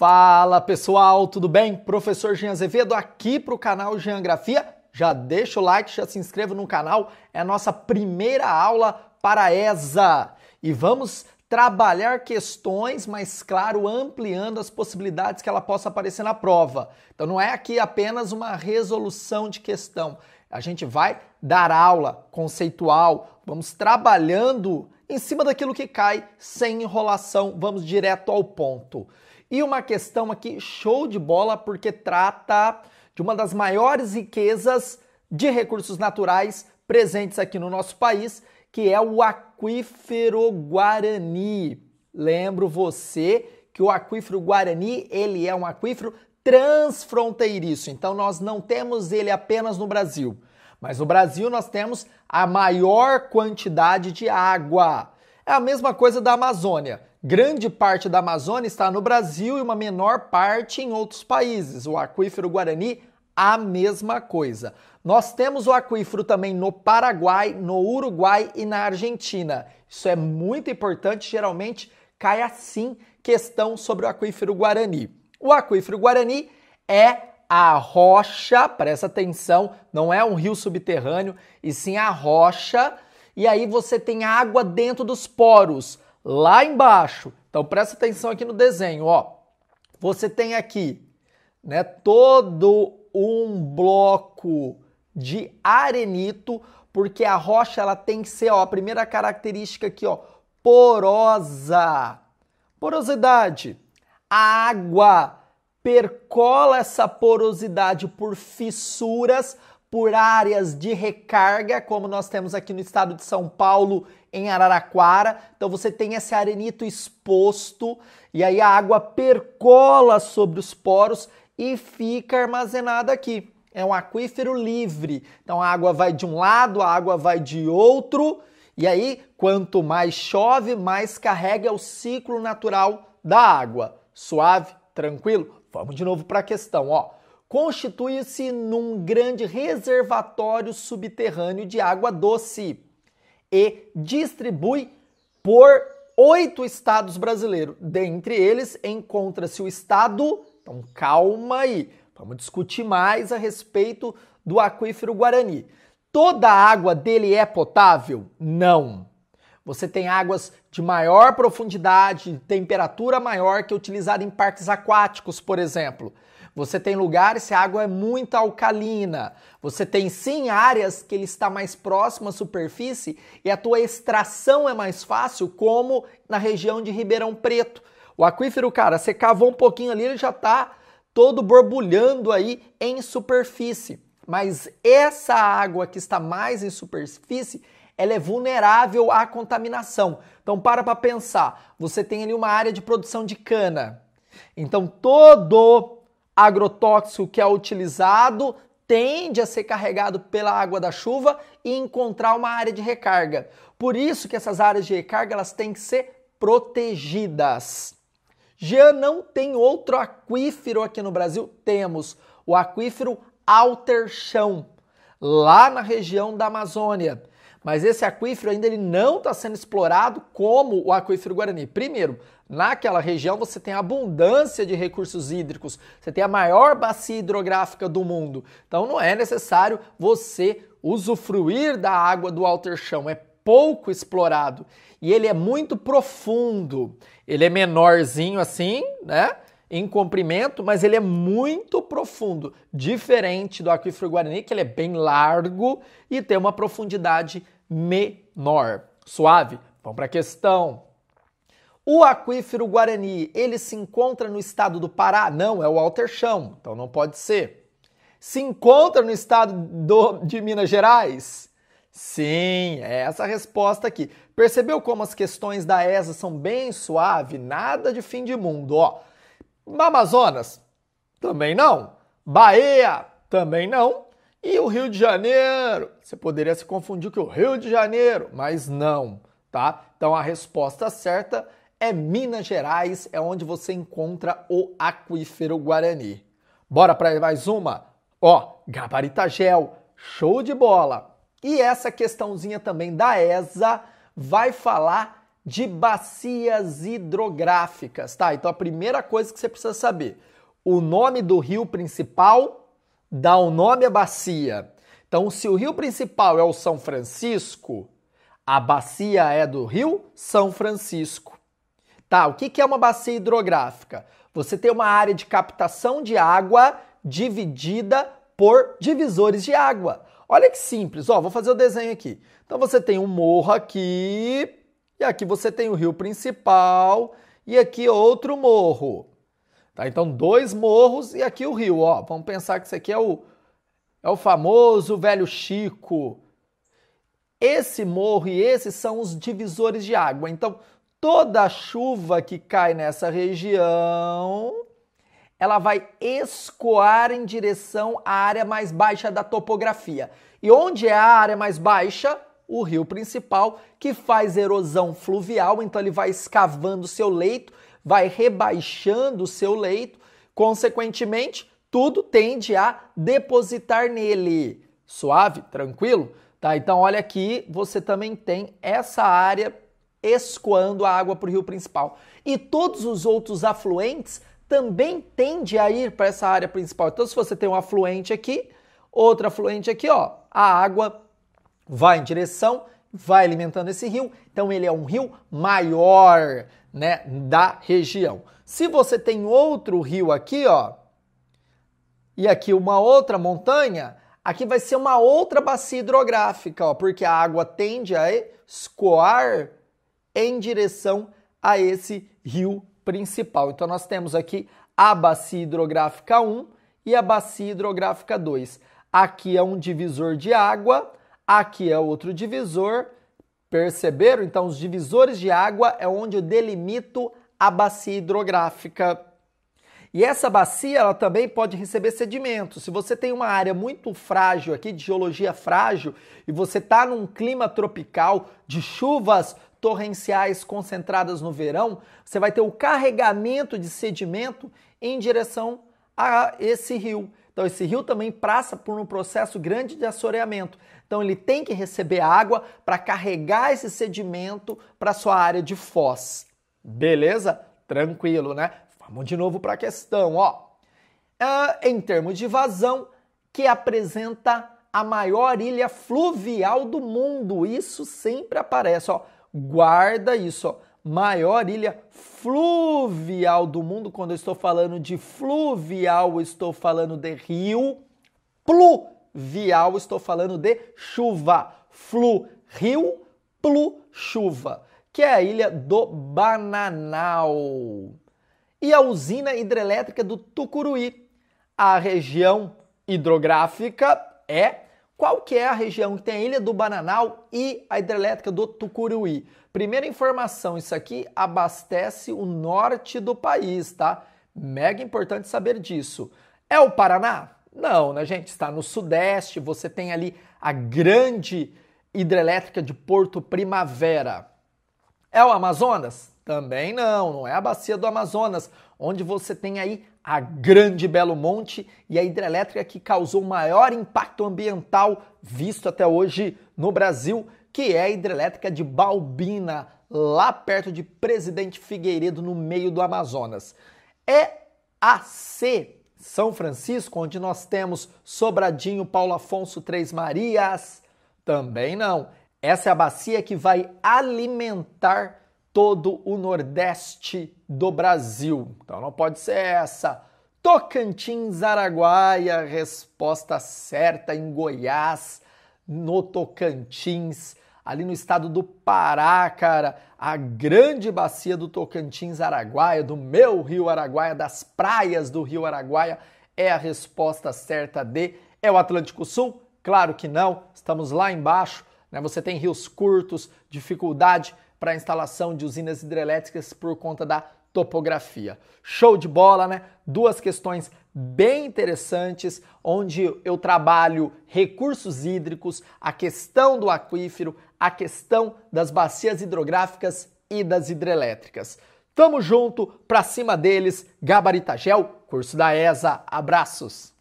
Fala pessoal, tudo bem? Professor Jean Azevedo aqui para o canal Geografia. Já deixa o like, já se inscreva no canal. É a nossa primeira aula para a ESA e vamos trabalhar questões, mas claro, ampliando as possibilidades que ela possa aparecer na prova. Então não é aqui apenas uma resolução de questão. A gente vai dar aula conceitual, vamos trabalhando em cima daquilo que cai, sem enrolação, vamos direto ao ponto. E uma questão aqui show de bola, porque trata de uma das maiores riquezas de recursos naturais presentes aqui no nosso país, que é o aquífero Guarani. Lembro você que o aquífero Guarani, ele é um aquífero transfronteiriço. Então nós não temos ele apenas no Brasil, mas no Brasil nós temos a maior quantidade de água. É a mesma coisa da Amazônia. Grande parte da Amazônia está no Brasil e uma menor parte em outros países. O aquífero Guarani, a mesma coisa. Nós temos o aquífero também no Paraguai, no Uruguai e na Argentina. Isso é muito importante, geralmente cai assim questão sobre o aquífero Guarani. O aquífero Guarani é a rocha, presta atenção, não é um rio subterrâneo, e sim a rocha e aí você tem água dentro dos poros, lá embaixo. Então presta atenção aqui no desenho, ó. Você tem aqui, né, todo um bloco de arenito, porque a rocha ela tem que ser, ó, a primeira característica aqui, ó, porosa. Porosidade. A água percola essa porosidade por fissuras por áreas de recarga, como nós temos aqui no estado de São Paulo, em Araraquara. Então você tem esse arenito exposto e aí a água percola sobre os poros e fica armazenada aqui. É um aquífero livre. Então a água vai de um lado, a água vai de outro, e aí quanto mais chove, mais carrega o ciclo natural da água. Suave, tranquilo? Vamos de novo para a questão, ó constitui-se num grande reservatório subterrâneo de água doce e distribui por oito estados brasileiros. Dentre eles encontra-se o estado. Então calma aí, vamos discutir mais a respeito do aquífero Guarani. Toda a água dele é potável? Não. Você tem águas de maior profundidade, temperatura maior que é utilizada em parques aquáticos, por exemplo. Você tem lugares que a água é muito alcalina. Você tem sim áreas que ele está mais próximo à superfície e a tua extração é mais fácil, como na região de Ribeirão Preto. O aquífero, cara, você cavou um pouquinho ali, ele já está todo borbulhando aí em superfície. Mas essa água que está mais em superfície, ela é vulnerável à contaminação. Então para para pensar, você tem ali uma área de produção de cana. Então todo agrotóxico que é utilizado tende a ser carregado pela água da chuva e encontrar uma área de recarga. Por isso que essas áreas de recarga elas têm que ser protegidas. Já não tem outro aquífero aqui no Brasil? Temos o aquífero Alter Chão, lá na região da Amazônia. Mas esse aquífero ainda ele não está sendo explorado como o aquífero Guarani. Primeiro, naquela região você tem abundância de recursos hídricos, você tem a maior bacia hidrográfica do mundo. Então não é necessário você usufruir da água do alter chão, é pouco explorado e ele é muito profundo. Ele é menorzinho assim, né? em comprimento, mas ele é muito profundo, diferente do aquífero Guarani, que ele é bem largo e tem uma profundidade menor. Suave? Vamos para a questão. O aquífero Guarani, ele se encontra no estado do Pará? Não, é o Alterchão, então não pode ser. Se encontra no estado do, de Minas Gerais? Sim, é essa a resposta aqui. Percebeu como as questões da ESA são bem suave? Nada de fim de mundo, ó. No Amazonas? Também não. Bahia? Também não. E o Rio de Janeiro? Você poderia se confundir com o Rio de Janeiro, mas não, tá? Então a resposta certa é Minas Gerais, é onde você encontra o aquífero Guarani. Bora para mais uma? Ó, gabaritagel, show de bola. E essa questãozinha também da ESA vai falar de bacias hidrográficas. Tá, então a primeira coisa que você precisa saber: o nome do rio principal dá o um nome à bacia. Então, se o rio principal é o São Francisco, a bacia é do rio São Francisco. Tá, o que é uma bacia hidrográfica? Você tem uma área de captação de água dividida por divisores de água. Olha que simples, ó, vou fazer o desenho aqui. Então você tem um morro aqui, e aqui você tem o rio principal e aqui outro morro. Tá? Então, dois morros e aqui o rio. Ó, vamos pensar que isso aqui é o, é o famoso Velho Chico. Esse morro e esses são os divisores de água. Então, toda chuva que cai nessa região, ela vai escoar em direção à área mais baixa da topografia. E onde é a área mais baixa? o rio principal, que faz erosão fluvial, então ele vai escavando seu leito, vai rebaixando o seu leito, consequentemente, tudo tende a depositar nele. Suave? Tranquilo? Tá, então olha aqui, você também tem essa área escoando a água para o rio principal. E todos os outros afluentes também tende a ir para essa área principal. Então, se você tem um afluente aqui, outro afluente aqui, ó, a água vai em direção, vai alimentando esse rio, então ele é um rio maior, né, da região. Se você tem outro rio aqui, ó, e aqui uma outra montanha, aqui vai ser uma outra bacia hidrográfica, ó, porque a água tende a escoar em direção a esse rio principal. Então nós temos aqui a bacia hidrográfica 1 e a bacia hidrográfica 2. Aqui é um divisor de água, Aqui é outro divisor. Perceberam? Então, os divisores de água é onde eu delimito a bacia hidrográfica. E essa bacia ela também pode receber sedimentos. Se você tem uma área muito frágil aqui, de geologia frágil, e você está num clima tropical de chuvas torrenciais concentradas no verão, você vai ter o carregamento de sedimento em direção a esse rio. Então, esse rio também passa por um processo grande de assoreamento. Então, ele tem que receber água para carregar esse sedimento para sua área de foz. Beleza? Tranquilo, né? Vamos de novo para a questão, ó. Ah, em termos de vazão, que apresenta a maior ilha fluvial do mundo. Isso sempre aparece, ó. Guarda isso, ó maior ilha fluvial do mundo. Quando eu estou falando de fluvial, estou falando de rio. Pluvial, estou falando de chuva. Flu, rio, plu, chuva. Que é a ilha do Bananal. E a usina hidrelétrica do Tucuruí. A região hidrográfica é qual que é a região que tem a Ilha do Bananal e a hidrelétrica do Tucuruí? Primeira informação, isso aqui abastece o norte do país, tá? Mega importante saber disso. É o Paraná? Não, né, gente? Está no sudeste, você tem ali a grande hidrelétrica de Porto Primavera. É o Amazonas? Também não, não é a bacia do Amazonas, onde você tem aí a Grande Belo Monte e a hidrelétrica que causou o maior impacto ambiental visto até hoje no Brasil, que é a hidrelétrica de Balbina, lá perto de Presidente Figueiredo, no meio do Amazonas. É a C São Francisco, onde nós temos Sobradinho, Paulo Afonso, Três Marias? Também não. Essa é a bacia que vai alimentar todo o Nordeste do Brasil. Então não pode ser essa. Tocantins, Araguaia, resposta certa em Goiás, no Tocantins, ali no estado do Pará, cara, a grande bacia do Tocantins, Araguaia, do meu Rio Araguaia, das praias do Rio Araguaia, é a resposta certa de é o Atlântico Sul? Claro que não, estamos lá embaixo, né? Você tem rios curtos, dificuldade para a instalação de usinas hidrelétricas por conta da topografia. Show de bola, né? Duas questões bem interessantes, onde eu trabalho recursos hídricos, a questão do aquífero, a questão das bacias hidrográficas e das hidrelétricas. Tamo junto, pra cima deles, Gabaritagel, curso da ESA, abraços!